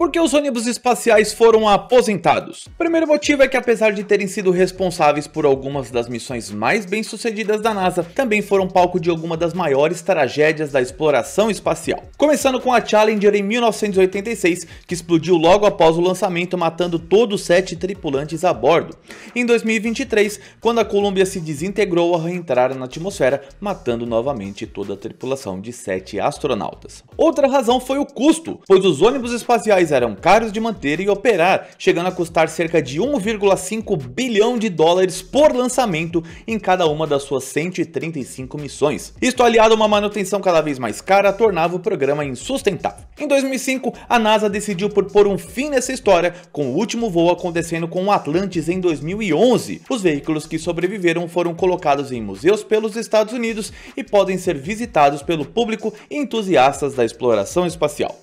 Por que os ônibus espaciais foram aposentados? O primeiro motivo é que apesar de terem sido responsáveis por algumas das missões mais bem sucedidas da NASA, também foram palco de alguma das maiores tragédias da exploração espacial. Começando com a Challenger em 1986, que explodiu logo após o lançamento matando todos os sete tripulantes a bordo. Em 2023, quando a Columbia se desintegrou ao reentrar na atmosfera, matando novamente toda a tripulação de sete astronautas. Outra razão foi o custo, pois os ônibus espaciais eram caros de manter e operar, chegando a custar cerca de 1,5 bilhão de dólares por lançamento em cada uma das suas 135 missões. Isto aliado a uma manutenção cada vez mais cara tornava o programa insustentável. Em 2005, a NASA decidiu por pôr um fim nessa história, com o último voo acontecendo com o Atlantis em 2011. Os veículos que sobreviveram foram colocados em museus pelos Estados Unidos e podem ser visitados pelo público e entusiastas da exploração espacial.